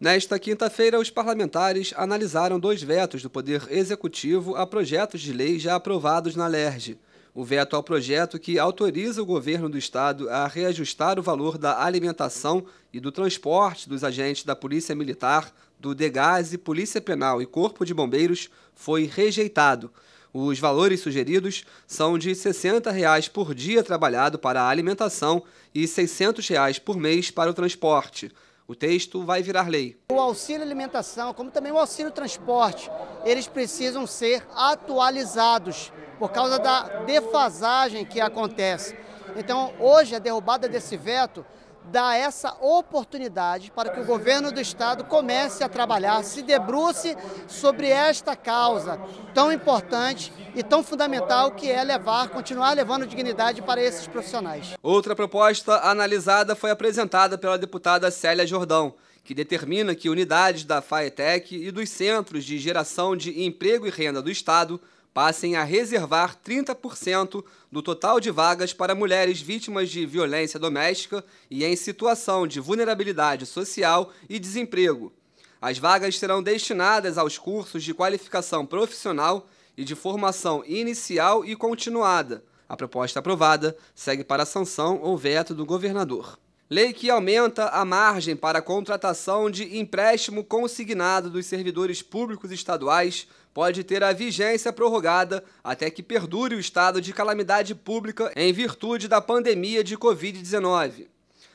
Nesta quinta-feira, os parlamentares analisaram dois vetos do Poder Executivo a projetos de lei já aprovados na LERJ. O veto ao projeto que autoriza o governo do estado a reajustar o valor da alimentação e do transporte dos agentes da Polícia Militar do DEGASE, Polícia Penal e Corpo de Bombeiros foi rejeitado. Os valores sugeridos são de R$ 60 reais por dia trabalhado para a alimentação e R$ 600 reais por mês para o transporte. O texto vai virar lei. O auxílio alimentação, como também o auxílio transporte, eles precisam ser atualizados por causa da defasagem que acontece. Então, hoje, a derrubada desse veto dá essa oportunidade para que o governo do estado comece a trabalhar, se debruce sobre esta causa tão importante e tão fundamental que é levar, continuar levando dignidade para esses profissionais. Outra proposta analisada foi apresentada pela deputada Célia Jordão, que determina que unidades da FAETEC e dos Centros de Geração de Emprego e Renda do Estado passem a reservar 30% do total de vagas para mulheres vítimas de violência doméstica e em situação de vulnerabilidade social e desemprego. As vagas serão destinadas aos cursos de qualificação profissional e de formação inicial e continuada. A proposta aprovada segue para sanção ou veto do governador. Lei que aumenta a margem para a contratação de empréstimo consignado dos servidores públicos estaduais pode ter a vigência prorrogada até que perdure o estado de calamidade pública em virtude da pandemia de Covid-19.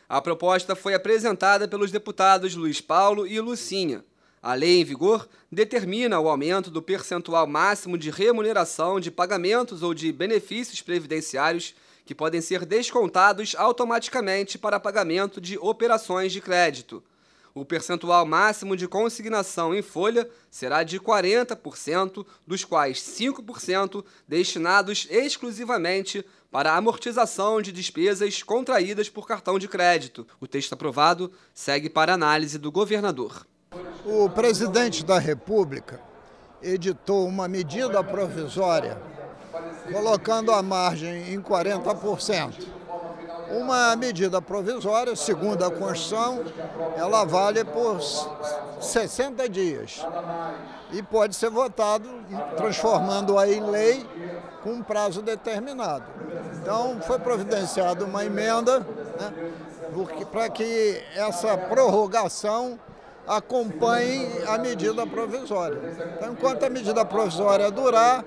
A proposta foi apresentada pelos deputados Luiz Paulo e Lucinha. A lei em vigor determina o aumento do percentual máximo de remuneração de pagamentos ou de benefícios previdenciários que podem ser descontados automaticamente para pagamento de operações de crédito. O percentual máximo de consignação em folha será de 40%, dos quais 5% destinados exclusivamente para amortização de despesas contraídas por cartão de crédito. O texto aprovado segue para análise do governador. O presidente da República editou uma medida provisória colocando a margem em 40%. Uma medida provisória, segundo a Constituição, ela vale por 60 dias e pode ser votado, transformando-a em lei com um prazo determinado. Então, foi providenciada uma emenda né, para que essa prorrogação acompanhem a medida provisória. Então, enquanto a medida provisória durar,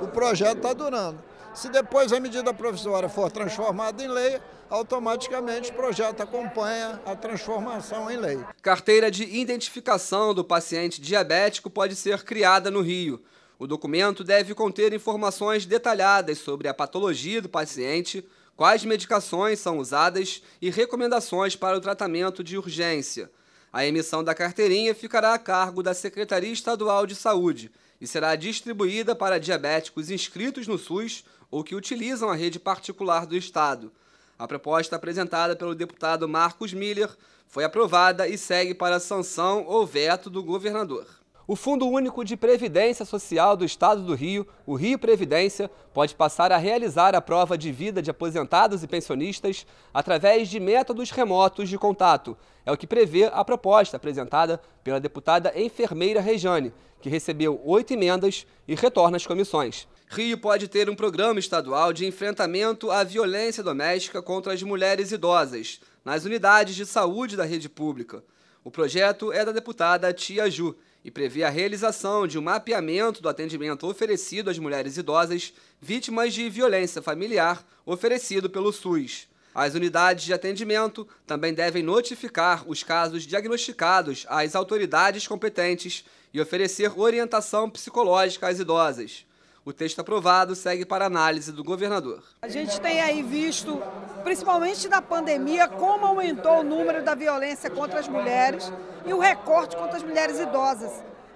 o projeto está durando. Se depois a medida provisória for transformada em lei, automaticamente o projeto acompanha a transformação em lei. Carteira de identificação do paciente diabético pode ser criada no Rio. O documento deve conter informações detalhadas sobre a patologia do paciente, quais medicações são usadas e recomendações para o tratamento de urgência. A emissão da carteirinha ficará a cargo da Secretaria Estadual de Saúde e será distribuída para diabéticos inscritos no SUS ou que utilizam a rede particular do Estado. A proposta apresentada pelo deputado Marcos Miller foi aprovada e segue para sanção ou veto do governador. O Fundo Único de Previdência Social do Estado do Rio, o Rio Previdência, pode passar a realizar a prova de vida de aposentados e pensionistas através de métodos remotos de contato. É o que prevê a proposta apresentada pela deputada enfermeira Rejane, que recebeu oito emendas e retorna às comissões. Rio pode ter um programa estadual de enfrentamento à violência doméstica contra as mulheres idosas nas unidades de saúde da rede pública. O projeto é da deputada Tia Ju e prevê a realização de um mapeamento do atendimento oferecido às mulheres idosas vítimas de violência familiar oferecido pelo SUS. As unidades de atendimento também devem notificar os casos diagnosticados às autoridades competentes e oferecer orientação psicológica às idosas. O texto aprovado segue para análise do governador. A gente tem aí visto, principalmente na pandemia, como aumentou o número da violência contra as mulheres e o recorte contra as mulheres idosas,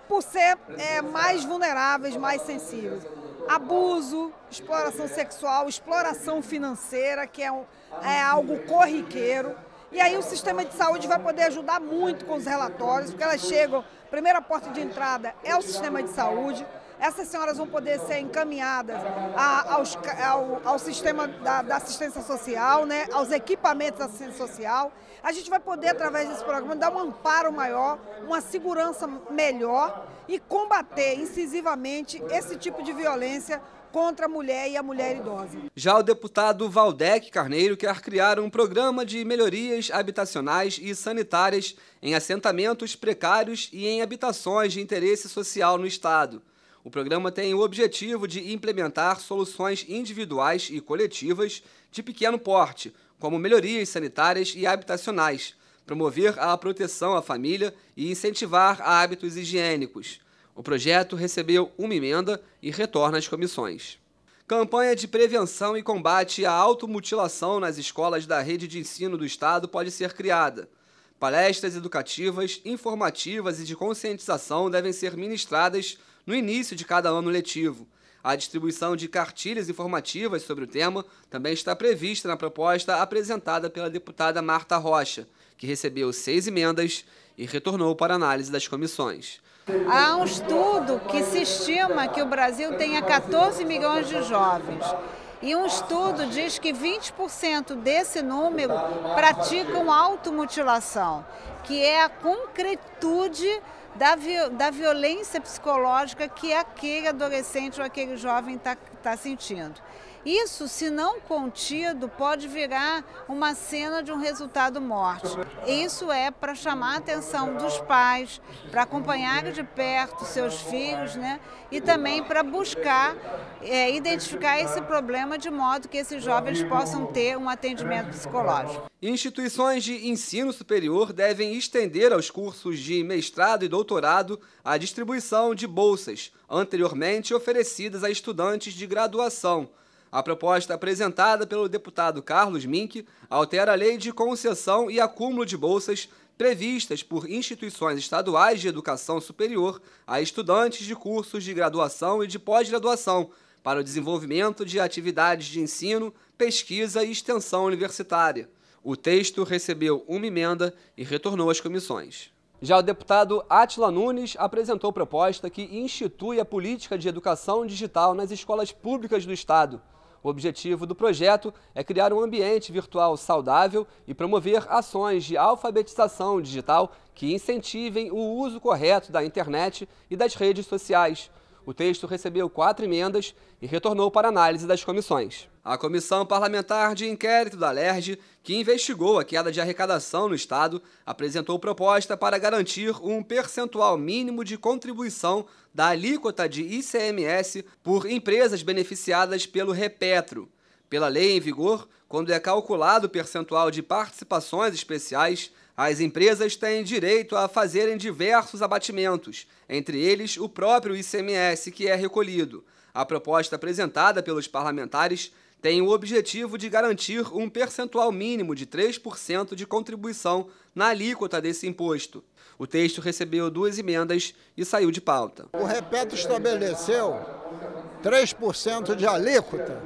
por ser é, mais vulneráveis, mais sensíveis. Abuso, exploração sexual, exploração financeira, que é, um, é algo corriqueiro. E aí o sistema de saúde vai poder ajudar muito com os relatórios, porque elas chegam, primeira porta de entrada é o sistema de saúde, essas senhoras vão poder ser encaminhadas a, aos, ao, ao, sistema da, da, assistência social, né, aos equipamentos da assistência social. A gente vai poder, através desse programa, dar um amparo maior, uma segurança melhor e combater incisivamente esse tipo de violência contra a mulher e a mulher idosa. Já o deputado Valdec Carneiro quer criar um programa de melhorias habitacionais e sanitárias em assentamentos precários e em habitações de interesse social no estado. O programa tem o objetivo de implementar soluções individuais e coletivas de pequeno porte, como melhorias sanitárias e habitacionais, promover a proteção à família e incentivar hábitos higiênicos. O projeto recebeu uma emenda e retorna às comissões. Campanha de prevenção e combate à automutilação nas escolas da rede de ensino do Estado pode ser criada. Palestras educativas, informativas e de conscientização devem ser ministradas no início de cada ano letivo. A distribuição de cartilhas informativas sobre o tema também está prevista na proposta apresentada pela deputada Marta Rocha, que recebeu seis emendas e retornou para análise das comissões. Há um estudo que se estima que o Brasil tenha 14 milhões de jovens. E um estudo diz que 20% desse número praticam automutilação, que é a concretude da, da violência psicológica que aquele adolescente ou aquele jovem está tá sentindo. Isso, se não contido, pode virar uma cena de um resultado morte. Isso é para chamar a atenção dos pais, para acompanhar de perto seus filhos, né? E também para buscar é, identificar esse problema de modo que esses jovens possam ter um atendimento psicológico. Instituições de ensino superior devem estender aos cursos de mestrado e doutorado a distribuição de bolsas, anteriormente oferecidas a estudantes de graduação a proposta apresentada pelo deputado Carlos Mink altera a lei de concessão e acúmulo de bolsas previstas por instituições estaduais de educação superior a estudantes de cursos de graduação e de pós-graduação para o desenvolvimento de atividades de ensino, pesquisa e extensão universitária. O texto recebeu uma emenda e retornou às comissões. Já o deputado Atila Nunes apresentou proposta que institui a política de educação digital nas escolas públicas do Estado. O objetivo do projeto é criar um ambiente virtual saudável e promover ações de alfabetização digital que incentivem o uso correto da internet e das redes sociais. O texto recebeu quatro emendas e retornou para análise das comissões. A Comissão Parlamentar de Inquérito da LERJ, que investigou a queda de arrecadação no Estado, apresentou proposta para garantir um percentual mínimo de contribuição da alíquota de ICMS por empresas beneficiadas pelo Repetro. Pela lei em vigor, quando é calculado o percentual de participações especiais, as empresas têm direito a fazerem diversos abatimentos, entre eles o próprio ICMS que é recolhido. A proposta apresentada pelos parlamentares tem o objetivo de garantir um percentual mínimo de 3% de contribuição na alíquota desse imposto. O texto recebeu duas emendas e saiu de pauta. O Repeto estabeleceu 3% de alíquota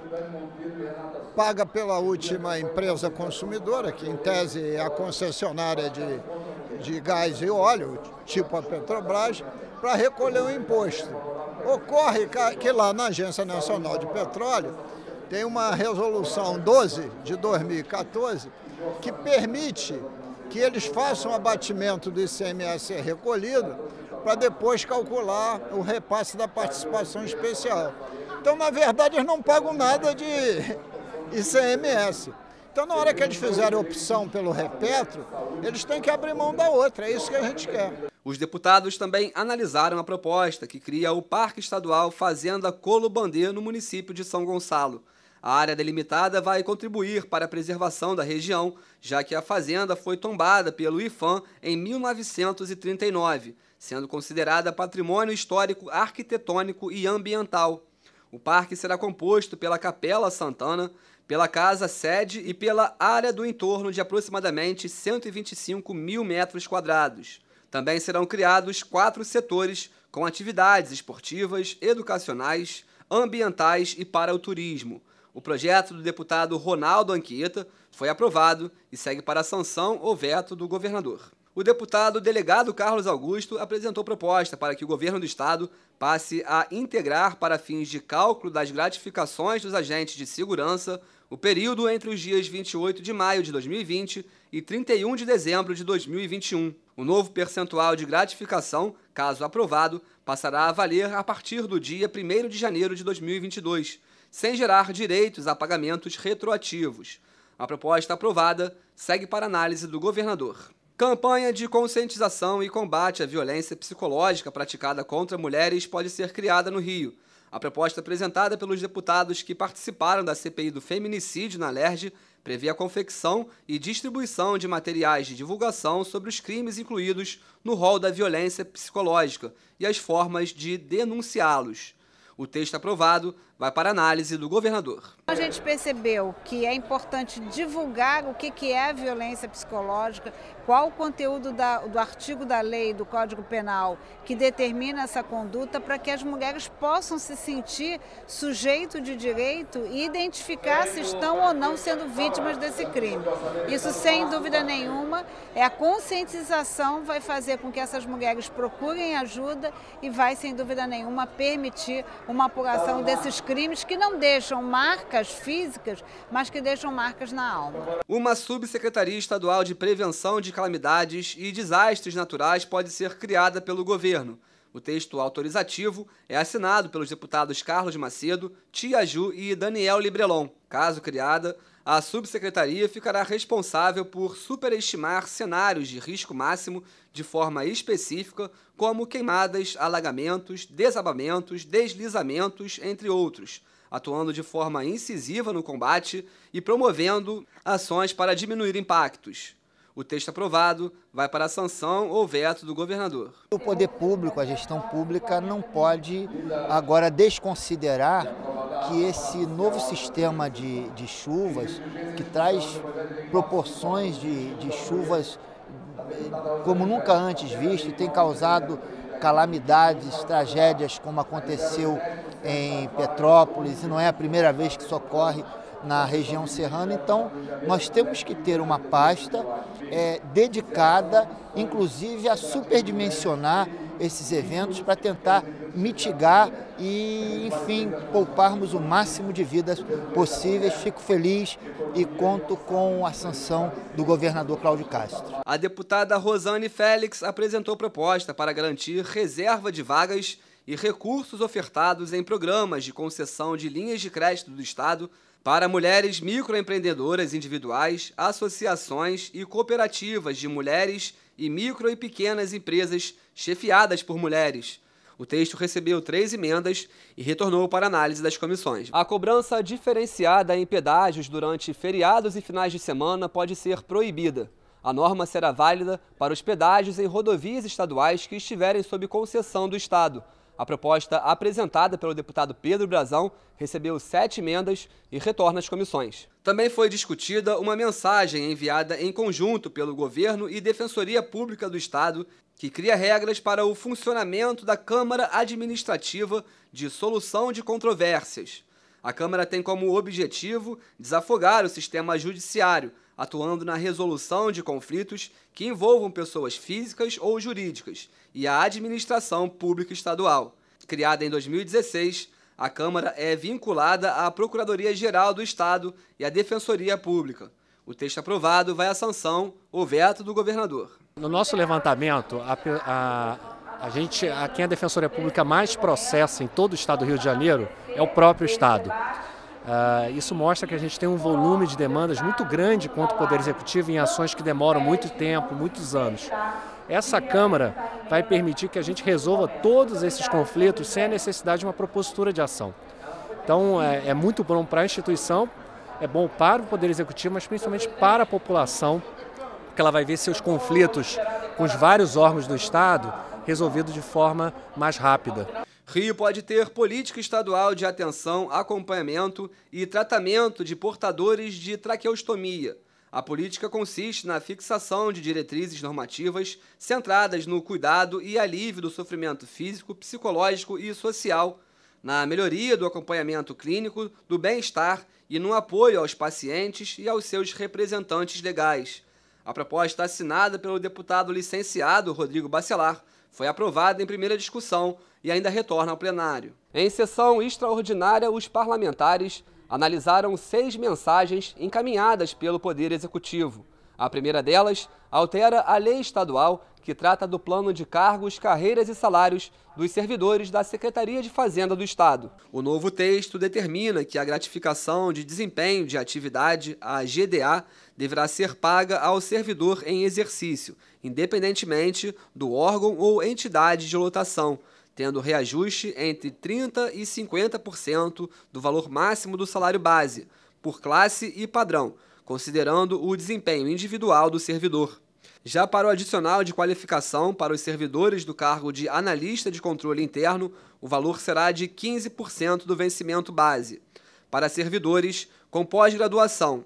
paga pela última empresa consumidora, que em tese é a concessionária de, de gás e óleo, tipo a Petrobras, para recolher o um imposto. Ocorre que lá na Agência Nacional de Petróleo tem uma resolução 12 de 2014 que permite que eles façam abatimento do ICMS recolhido para depois calcular o repasse da participação especial. Então, na verdade, eles não pagam nada de, ICMS. É então, na hora que eles fizerem opção pelo repetro, eles têm que abrir mão da outra, é isso que a gente quer. Os deputados também analisaram a proposta que cria o Parque Estadual Fazenda Colobandê no município de São Gonçalo. A área delimitada vai contribuir para a preservação da região, já que a fazenda foi tombada pelo IFAM em 1939, sendo considerada patrimônio histórico arquitetônico e ambiental. O parque será composto pela Capela Santana, pela casa sede e pela área do entorno de aproximadamente 125 mil metros quadrados. Também serão criados quatro setores com atividades esportivas, educacionais, ambientais e para o turismo. O projeto do deputado Ronaldo Anquieta foi aprovado e segue para sanção ou veto do governador. O deputado delegado Carlos Augusto apresentou proposta para que o governo do estado passe a integrar para fins de cálculo das gratificações dos agentes de segurança o período entre os dias 28 de maio de 2020 e 31 de dezembro de 2021. O novo percentual de gratificação, caso aprovado, passará a valer a partir do dia 1 de janeiro de 2022, sem gerar direitos a pagamentos retroativos. A proposta aprovada segue para análise do governador. Campanha de conscientização e combate à violência psicológica praticada contra mulheres pode ser criada no Rio. A proposta apresentada pelos deputados que participaram da CPI do feminicídio na LERJ prevê a confecção e distribuição de materiais de divulgação sobre os crimes incluídos no rol da violência psicológica e as formas de denunciá-los. O texto aprovado vai para análise do governador. A gente percebeu que é importante divulgar o que é a violência psicológica, qual o conteúdo da, do artigo da lei do Código Penal que determina essa conduta para que as mulheres possam se sentir sujeito de direito e identificar se estão ou não sendo vítimas desse crime. Isso, sem dúvida nenhuma, é a conscientização vai fazer com que essas mulheres procurem ajuda e vai, sem dúvida nenhuma, permitir uma apuração desses crimes crimes que não deixam marcas físicas, mas que deixam marcas na alma. Uma subsecretaria estadual de prevenção de calamidades e desastres naturais pode ser criada pelo governo. O texto autorizativo é assinado pelos deputados Carlos Macedo, Tia Ju e Daniel Librelon. Caso criada, a subsecretaria ficará responsável por superestimar cenários de risco máximo de forma específica, como queimadas, alagamentos, desabamentos, deslizamentos, entre outros, atuando de forma incisiva no combate e promovendo ações para diminuir impactos. O texto aprovado vai para a sanção ou veto do governador. O poder público, a gestão pública, não pode agora desconsiderar que esse novo sistema de, de chuvas, que traz proporções de, de chuvas como nunca antes visto, tem causado calamidades, tragédias como aconteceu em Petrópolis, e não é a primeira vez que isso ocorre na região serrana. Então, nós temos que ter uma pasta é, dedicada, inclusive, a superdimensionar esses eventos para tentar mitigar e, enfim, pouparmos o máximo de vidas possíveis. Fico feliz e conto com a sanção do governador Cláudio Castro. A deputada Rosane Félix apresentou proposta para garantir reserva de vagas e recursos ofertados em programas de concessão de linhas de crédito do Estado para mulheres microempreendedoras individuais, associações e cooperativas de mulheres e micro e pequenas empresas chefiadas por mulheres. O texto recebeu três emendas e retornou para análise das comissões. A cobrança diferenciada em pedágios durante feriados e finais de semana pode ser proibida. A norma será válida para os pedágios em rodovias estaduais que estiverem sob concessão do Estado a proposta apresentada pelo deputado Pedro Brazão recebeu sete emendas e retorna às comissões. Também foi discutida uma mensagem enviada em conjunto pelo governo e Defensoria Pública do Estado que cria regras para o funcionamento da Câmara Administrativa de Solução de Controvérsias. A Câmara tem como objetivo desafogar o sistema judiciário atuando na resolução de conflitos que envolvam pessoas físicas ou jurídicas, e a administração pública estadual. Criada em 2016, a Câmara é vinculada à Procuradoria-Geral do Estado e à Defensoria Pública. O texto aprovado vai à sanção ou veto do governador. No nosso levantamento, a, a, a gente, a quem a Defensoria Pública mais processa em todo o estado do Rio de Janeiro é o próprio Estado. Uh, isso mostra que a gente tem um volume de demandas muito grande quanto o Poder Executivo em ações que demoram muito tempo, muitos anos. Essa Câmara vai permitir que a gente resolva todos esses conflitos sem a necessidade de uma propositura de ação. Então, é, é muito bom para a instituição, é bom para o Poder Executivo, mas principalmente para a população, que ela vai ver seus conflitos com os vários órgãos do Estado resolvidos de forma mais rápida. Rio pode ter política estadual de atenção, acompanhamento e tratamento de portadores de traqueostomia. A política consiste na fixação de diretrizes normativas centradas no cuidado e alívio do sofrimento físico, psicológico e social, na melhoria do acompanhamento clínico, do bem-estar e no apoio aos pacientes e aos seus representantes legais. A proposta assinada pelo deputado licenciado Rodrigo Bacelar foi aprovada em primeira discussão e ainda retorna ao plenário. Em sessão extraordinária, os parlamentares analisaram seis mensagens encaminhadas pelo Poder Executivo. A primeira delas altera a lei estadual que trata do plano de cargos, carreiras e salários dos servidores da Secretaria de Fazenda do Estado. O novo texto determina que a gratificação de desempenho de atividade, a GDA, deverá ser paga ao servidor em exercício, independentemente do órgão ou entidade de lotação, tendo reajuste entre 30% e 50% do valor máximo do salário base, por classe e padrão, considerando o desempenho individual do servidor. Já para o adicional de qualificação para os servidores do cargo de analista de controle interno, o valor será de 15% do vencimento base. Para servidores com pós-graduação,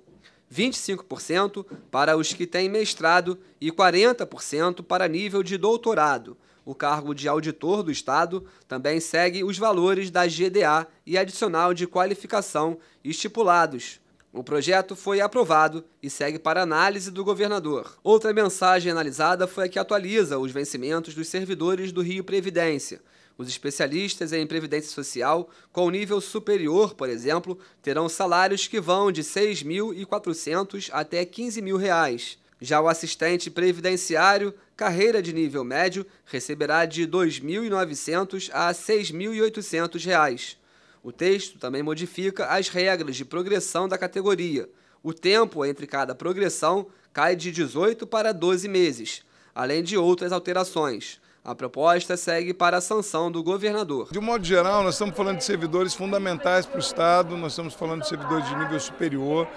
25% para os que têm mestrado e 40% para nível de doutorado. O cargo de auditor do Estado também segue os valores da GDA e adicional de qualificação estipulados o projeto foi aprovado e segue para análise do governador. Outra mensagem analisada foi a que atualiza os vencimentos dos servidores do Rio Previdência. Os especialistas em previdência social, com nível superior, por exemplo, terão salários que vão de R$ 6.400 até R$ 15 mil. Reais. Já o assistente previdenciário, carreira de nível médio, receberá de R$ 2.900 a R$ 6.800. O texto também modifica as regras de progressão da categoria. O tempo entre cada progressão cai de 18 para 12 meses, além de outras alterações. A proposta segue para a sanção do governador. De um modo geral, nós estamos falando de servidores fundamentais para o Estado, nós estamos falando de servidores de nível superior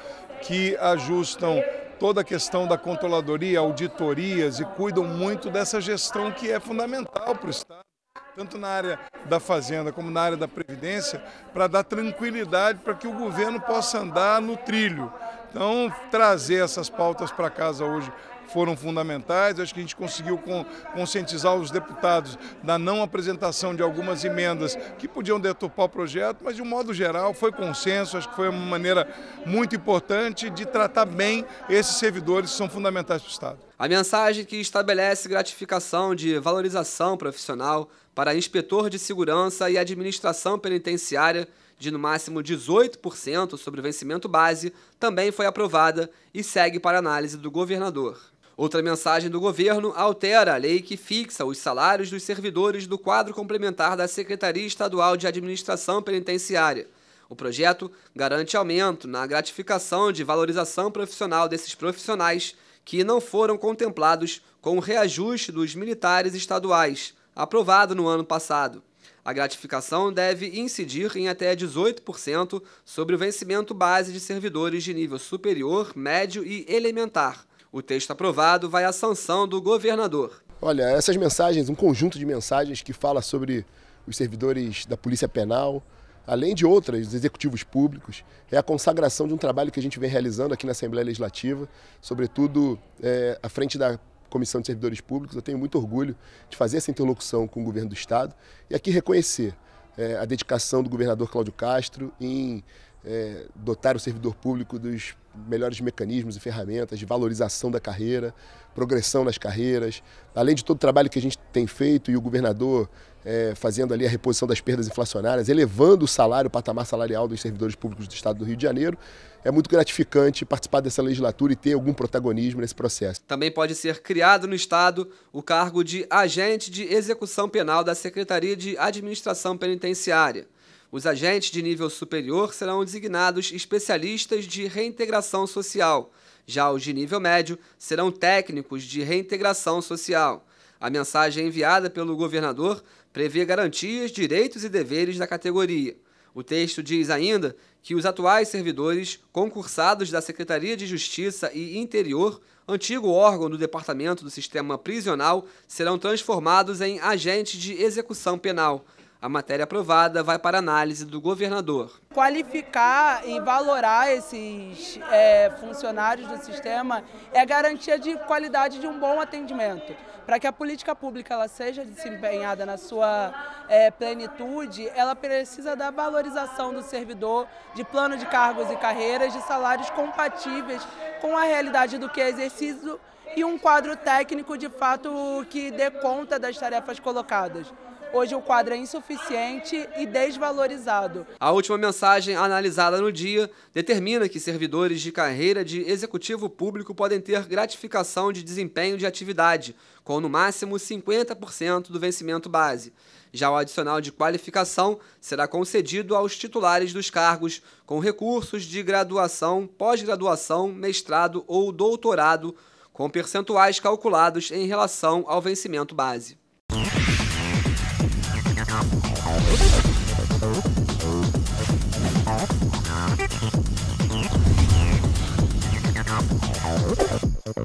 que ajustam toda a questão da controladoria, auditorias e cuidam muito dessa gestão que é fundamental para o Estado tanto na área da Fazenda como na área da Previdência, para dar tranquilidade para que o governo possa andar no trilho. Então, trazer essas pautas para casa hoje foram fundamentais. Acho que a gente conseguiu conscientizar os deputados da não apresentação de algumas emendas que podiam deturpar o projeto, mas de um modo geral foi consenso. Acho que foi uma maneira muito importante de tratar bem esses servidores que são fundamentais para o Estado. A mensagem que estabelece gratificação de valorização profissional para inspetor de segurança e administração penitenciária de no máximo 18% sobre o vencimento base também foi aprovada e segue para análise do governador. Outra mensagem do governo altera a lei que fixa os salários dos servidores do quadro complementar da Secretaria Estadual de Administração Penitenciária. O projeto garante aumento na gratificação de valorização profissional desses profissionais que não foram contemplados com o reajuste dos militares estaduais, aprovado no ano passado. A gratificação deve incidir em até 18% sobre o vencimento base de servidores de nível superior, médio e elementar, o texto aprovado vai à sanção do governador. Olha, essas mensagens, um conjunto de mensagens que fala sobre os servidores da Polícia Penal, além de outras, dos executivos públicos, é a consagração de um trabalho que a gente vem realizando aqui na Assembleia Legislativa, sobretudo é, à frente da Comissão de Servidores Públicos. Eu tenho muito orgulho de fazer essa interlocução com o governo do Estado e aqui reconhecer é, a dedicação do governador Cláudio Castro em é, dotar o servidor público dos melhores mecanismos e ferramentas de valorização da carreira, progressão nas carreiras, além de todo o trabalho que a gente tem feito e o governador é, fazendo ali a reposição das perdas inflacionárias, elevando o salário, o patamar salarial dos servidores públicos do Estado do Rio de Janeiro, é muito gratificante participar dessa legislatura e ter algum protagonismo nesse processo. Também pode ser criado no Estado o cargo de agente de execução penal da Secretaria de Administração Penitenciária. Os agentes de nível superior serão designados especialistas de reintegração social. Já os de nível médio serão técnicos de reintegração social. A mensagem enviada pelo governador prevê garantias, direitos e deveres da categoria. O texto diz ainda que os atuais servidores concursados da Secretaria de Justiça e Interior, antigo órgão do Departamento do Sistema Prisional, serão transformados em agentes de execução penal. A matéria aprovada vai para análise do governador. Qualificar e valorar esses é, funcionários do sistema é garantia de qualidade de um bom atendimento. Para que a política pública ela seja desempenhada na sua é, plenitude, ela precisa da valorização do servidor, de plano de cargos e carreiras, de salários compatíveis com a realidade do que é exercido e um quadro técnico de fato que dê conta das tarefas colocadas. Hoje o quadro é insuficiente e desvalorizado. A última mensagem analisada no dia determina que servidores de carreira de executivo público podem ter gratificação de desempenho de atividade, com no máximo 50% do vencimento base. Já o adicional de qualificação será concedido aos titulares dos cargos com recursos de graduação, pós-graduação, mestrado ou doutorado, com percentuais calculados em relação ao vencimento base.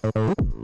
Oh,